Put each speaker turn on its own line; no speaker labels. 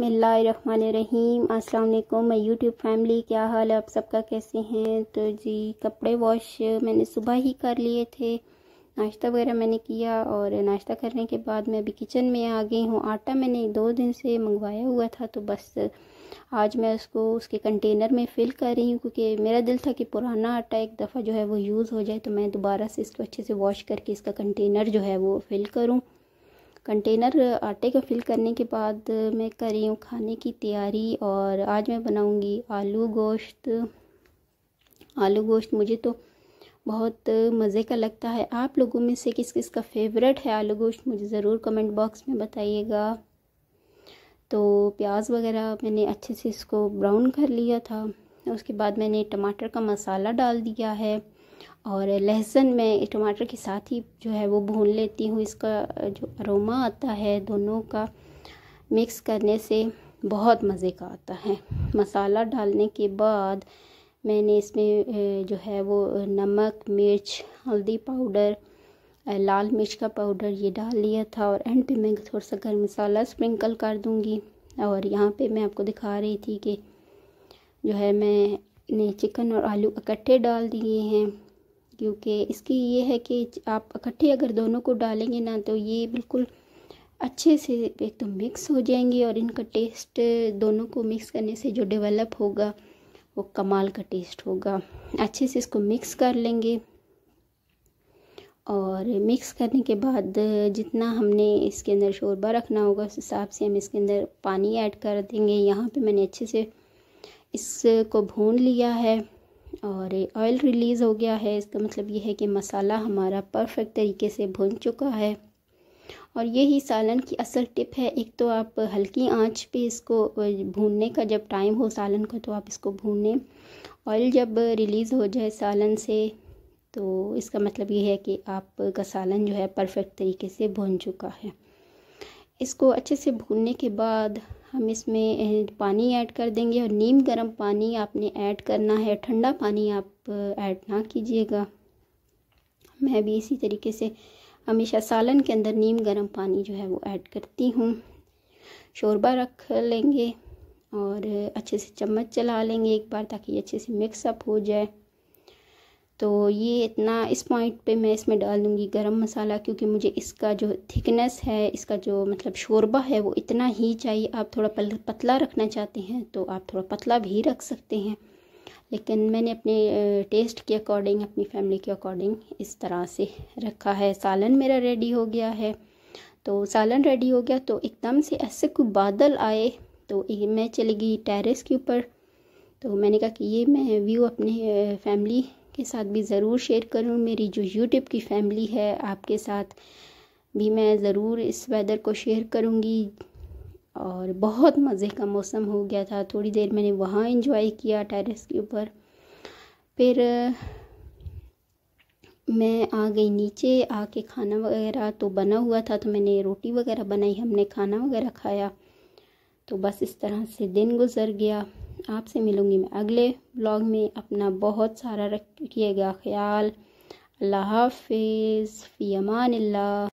बसमीम अस्सलाम मैं यूट्यूब फैमिली क्या हाल है आप सबका कैसे हैं तो जी कपड़े वॉश मैंने सुबह ही कर लिए थे नाश्ता वगैरह मैंने किया और नाश्ता करने के बाद मैं अभी किचन में आ गई हूँ आटा मैंने दो दिन से मंगवाया हुआ था तो बस आज मैं उसको उसके कंटेनर में फ़िल कर रही हूँ क्योंकि मेरा दिल था कि पुराना आटा एक दफ़ा जो है वो यूज़ हो जाए तो मैं दोबारा से इसको अच्छे से वॉश करके इसका कंटेनर जो है वो फ़िल करूँ कंटेनर आटे का फिल करने के बाद मैं कर रही हूँ खाने की तैयारी और आज मैं बनाऊँगी आलू गोश्त आलू गोश्त मुझे तो बहुत मज़े का लगता है आप लोगों में से किस किस का फेवरेट है आलू गोश्त मुझे ज़रूर कमेंट बॉक्स में बताइएगा तो प्याज वगैरह मैंने अच्छे से इसको ब्राउन कर लिया था उसके बाद मैंने टमाटर का मसाला डाल दिया है और लहसुन मैं टमाटर के साथ ही जो है वो भून लेती हूँ इसका जो अरोमा आता है दोनों का मिक्स करने से बहुत मज़े का आता है मसाला डालने के बाद मैंने इसमें जो है वो नमक मिर्च हल्दी पाउडर लाल मिर्च का पाउडर ये डाल लिया था और एंड पे मैं थोड़ा सा गर्म मसाला स्प्रिंकल कर दूँगी और यहाँ पे मैं आपको दिखा रही थी कि जो है मैंने चिकन और आलू इकट्ठे डाल दिए हैं क्योंकि इसकी ये है कि आप इकट्ठे अगर दोनों को डालेंगे ना तो ये बिल्कुल अच्छे से एक तो मिक्स हो जाएंगे और इनका टेस्ट दोनों को मिक्स करने से जो डेवलप होगा वो कमाल का टेस्ट होगा अच्छे से इसको मिक्स कर लेंगे और मिक्स करने के बाद जितना हमने इसके अंदर शोरबा रखना होगा उस हिसाब से हम इसके अंदर पानी ऐड कर देंगे यहाँ पे मैंने अच्छे से इसको भून लिया है और ऑयल रिलीज़ हो गया है इसका मतलब ये है कि मसाला हमारा परफेक्ट तरीके से भुन चुका है और यही सालन की असल टिप है एक तो आप हल्की आंच पे इसको भूनने का जब टाइम हो सालन का तो आप इसको भूनें ऑयल जब रिलीज़ हो जाए सालन से तो इसका मतलब ये है कि आपका सालन जो है परफेक्ट तरीके से भुन चुका है इसको अच्छे से भूनने के बाद हम इसमें पानी ऐड कर देंगे और नीम गर्म पानी आपने ऐड करना है ठंडा पानी आप ऐड ना कीजिएगा मैं भी इसी तरीके से हमेशा सालन के अंदर नीम गर्म पानी जो है वो ऐड करती हूँ शोरबा रख लेंगे और अच्छे से चम्मच चला लेंगे एक बार ताकि अच्छे से मिक्सअप हो जाए तो ये इतना इस पॉइंट पे मैं इसमें डाल दूँगी गरम मसाला क्योंकि मुझे इसका जो थिकनेस है इसका जो मतलब शोरबा है वो इतना ही चाहिए आप थोड़ा पतला रखना चाहते हैं तो आप थोड़ा पतला भी रख सकते हैं लेकिन मैंने अपने टेस्ट के अकॉर्डिंग अपनी फैमिली के अकॉर्डिंग इस तरह से रखा है सालन मेरा रेडी हो गया है तो सालन रेडी हो गया तो एकदम से ऐसे कोई बादल आए तो मैं चली गई टेरेस के ऊपर तो मैंने कहा कि ये मैं व्यू अपने फैमिली के साथ भी ज़रूर शेयर करूँ मेरी जो यूट्यूब की फैमिली है आपके साथ भी मैं ज़रूर इस वेदर को शेयर करूँगी और बहुत मज़े का मौसम हो गया था थोड़ी देर मैंने वहाँ इंजॉय किया टेरेस के ऊपर फिर मैं आ गई नीचे आके खाना वगैरह तो बना हुआ था तो मैंने रोटी वगैरह बनाई हमने खाना वगैरह खाया तो बस इस तरह से दिन गुजर गया आपसे मिलूँगी मैं अगले ब्लॉग में अपना बहुत सारा रखिएगा ख्याल अल्लाह हाफिज़ फ़ी अमान